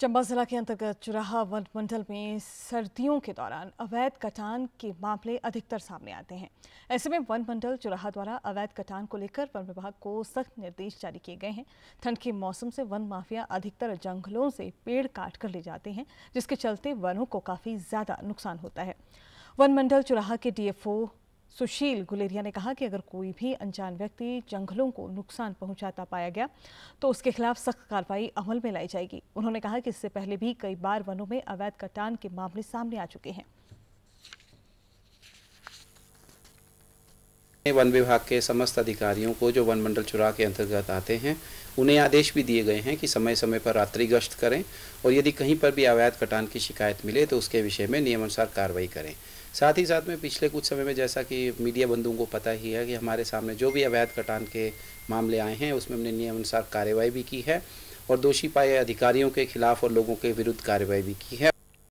चंबा जिला के अंतर्गत चुराहा वन मंडल में सर्दियों के दौरान अवैध कटान के मामले अधिकतर सामने आते हैं ऐसे में वन मंडल चुराहा द्वारा अवैध कटान को लेकर वन विभाग को सख्त निर्देश जारी किए गए हैं ठंड के मौसम से वन माफिया अधिकतर जंगलों से पेड़ काट कर ले जाते हैं जिसके चलते वनों को काफ़ी ज़्यादा नुकसान होता है वन मंडल चुराहा के डीएफओ सुशील गुलेरिया ने कहा कि अगर कोई भी अनजान व्यक्ति जंगलों को नुकसान पहुंचाता पाया गया तो उसके खिलाफ सख्त कार्रवाई अमल में लाई जाएगी उन्होंने कहा कि इससे पहले भी कई बार वनों में अवैध कटान के मामले सामने आ चुके हैं वन विभाग के समस्त अधिकारियों को जो वन मंडल चुरा के अंतर्गत आते हैं उन्हें आदेश भी दिए गए हैं कि समय समय पर रात्रि गश्त करें और यदि कहीं पर भी अवैध कटान की शिकायत मिले तो उसके विषय में नियमानुसार कार्रवाई करें साथ ही साथ में पिछले कुछ समय में जैसा कि मीडिया बंधुओं को पता ही है कि हमारे सामने जो भी अवैध कटान के मामले आए हैं उसमें हमने नियमानुसार कार्रवाई भी की है और दोषी पाए अधिकारियों के खिलाफ और लोगों के विरुद्ध कार्रवाई भी की है